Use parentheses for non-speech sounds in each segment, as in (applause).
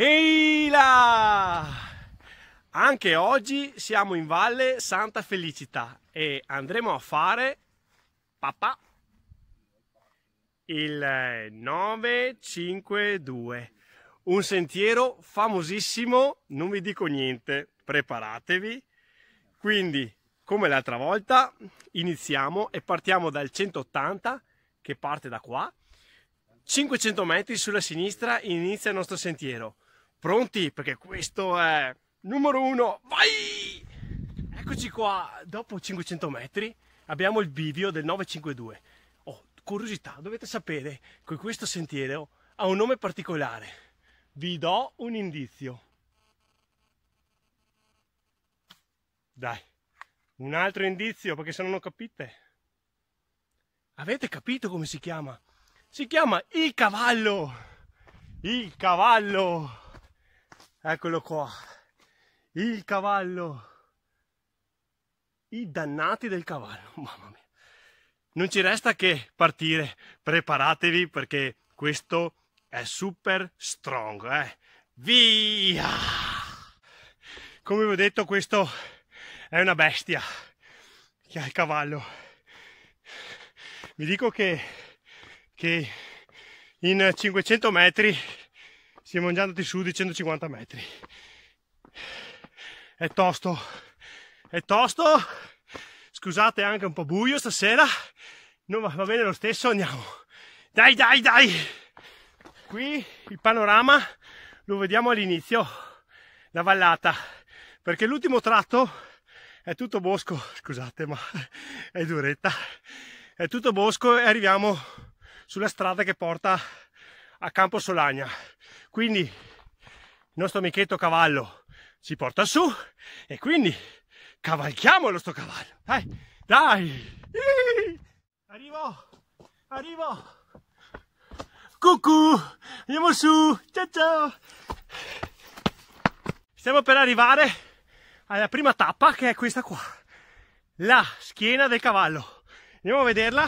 Ehi Anche oggi siamo in Valle Santa Felicità e andremo a fare papà il 952 un sentiero famosissimo non vi dico niente preparatevi quindi come l'altra volta iniziamo e partiamo dal 180 che parte da qua 500 metri sulla sinistra inizia il nostro sentiero Pronti? Perché questo è numero uno. Vai! Eccoci qua, dopo 500 metri abbiamo il bivio del 952. Oh, curiosità, dovete sapere che questo sentiero ha un nome particolare. Vi do un indizio. Dai, un altro indizio perché se non lo capite. Avete capito come si chiama? Si chiama il cavallo! Il cavallo! Eccolo qua, il cavallo, i dannati del cavallo, (laughs) mamma mia. Non ci resta che partire, preparatevi perché questo è super strong, eh? Via! Come vi ho detto questo è una bestia che ha il cavallo. Vi dico che, che in 500 metri siamo già andati su di 150 metri è tosto è tosto scusate anche un po' buio stasera non va, va bene lo stesso andiamo dai dai dai qui il panorama lo vediamo all'inizio la vallata perché l'ultimo tratto è tutto bosco scusate ma è duretta è tutto bosco e arriviamo sulla strada che porta a Campo Solagna quindi il nostro amichetto cavallo si porta su e quindi cavalchiamo lo sto cavallo. Dai, dai! Arrivo! Arrivo! Cucù! Andiamo su! Ciao ciao! Stiamo per arrivare alla prima tappa che è questa qua. La schiena del cavallo. Andiamo a vederla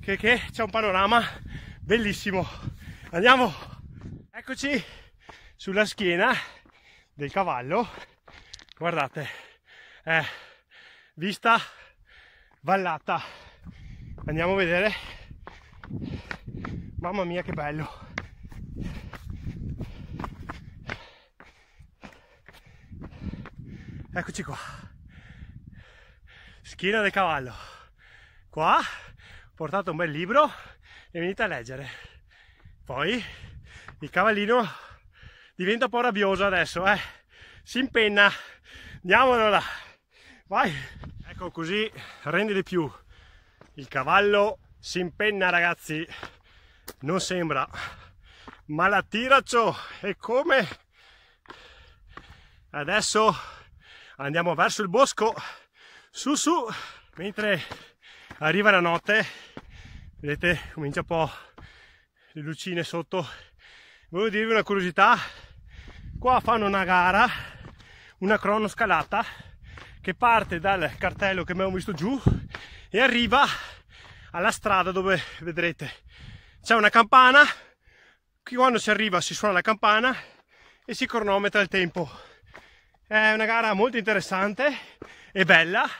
che, che c'è un panorama bellissimo. Andiamo! Eccoci sulla schiena del cavallo, guardate, eh, vista vallata, andiamo a vedere, mamma mia che bello, eccoci qua, schiena del cavallo, qua ho portato un bel libro e venite a leggere, poi il cavallino diventa un po' rabbioso adesso, eh. Si impenna. Andiamolo là. Vai. Ecco così rende di più. Il cavallo si impenna, ragazzi. Non sembra, ma la tiraccio e come adesso andiamo verso il bosco su su mentre arriva la notte vedete comincia un po' le lucine sotto volevo dirvi una curiosità qua fanno una gara una cronoscalata che parte dal cartello che abbiamo visto giù e arriva alla strada dove vedrete c'è una campana quando si arriva si suona la campana e si cronometra il tempo è una gara molto interessante e bella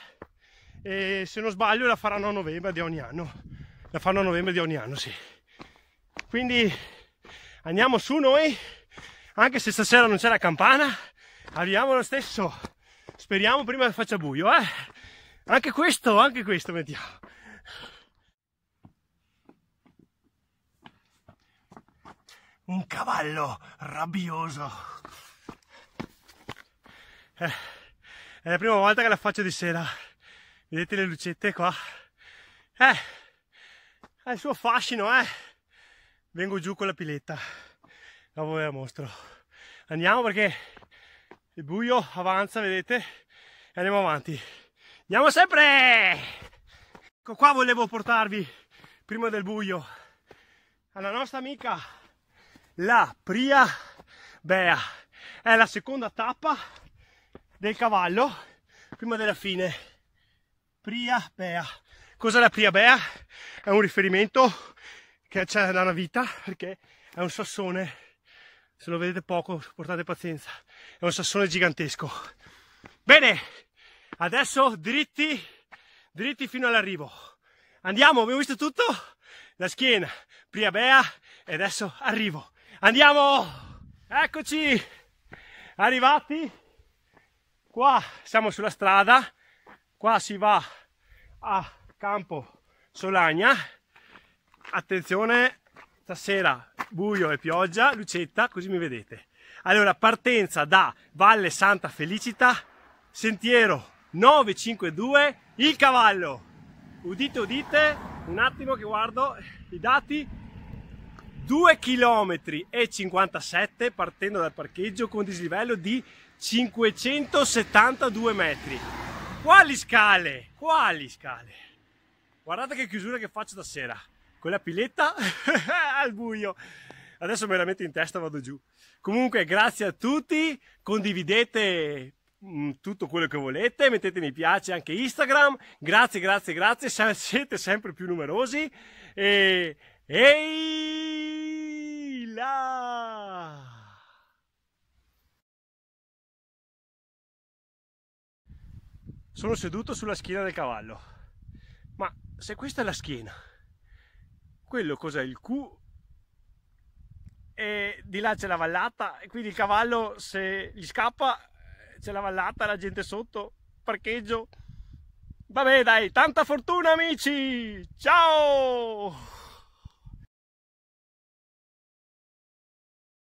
e se non sbaglio la faranno a novembre di ogni anno la fanno a novembre di ogni anno sì quindi Andiamo su noi, anche se stasera non c'è la campana, arriviamo lo stesso. Speriamo prima che faccia buio, eh? Anche questo, anche questo mettiamo. Un cavallo rabbioso. Eh, è la prima volta che la faccio di sera. Vedete le lucette qua? Eh, ha il suo fascino, eh vengo giù con la piletta dopo ve la mostro andiamo perché il buio avanza vedete e andiamo avanti andiamo sempre ecco qua volevo portarvi prima del buio alla nostra amica la Pria Bea è la seconda tappa del cavallo prima della fine Pria Bea cos'è la Pria Bea? è un riferimento che c'è da una vita perché è un sassone se lo vedete poco portate pazienza è un sassone gigantesco bene adesso dritti dritti fino all'arrivo andiamo abbiamo visto tutto la schiena pria bea e adesso arrivo andiamo eccoci arrivati qua siamo sulla strada qua si va a campo solagna attenzione, stasera buio e pioggia, lucetta, così mi vedete. Allora, partenza da Valle Santa Felicita, sentiero 952, il cavallo. Udite, udite, un attimo che guardo i dati. 2 km e 57 partendo dal parcheggio con dislivello di 572 metri. Quali scale? Quali scale? Guardate che chiusura che faccio da sera con la piletta (laughs) al buio. Adesso me la metto in testa e vado giù. Comunque, grazie a tutti. Condividete mm, tutto quello che volete, mettete mi piace anche Instagram. Grazie, grazie, grazie. Siete sempre più numerosi. E. Ehi! Là! Sono seduto sulla schiena del cavallo. Ma se questa è la schiena quello cos'è il Q e di là c'è la vallata e quindi il cavallo se gli scappa c'è la vallata, la gente sotto, parcheggio. Vabbè dai, tanta fortuna amici! Ciao!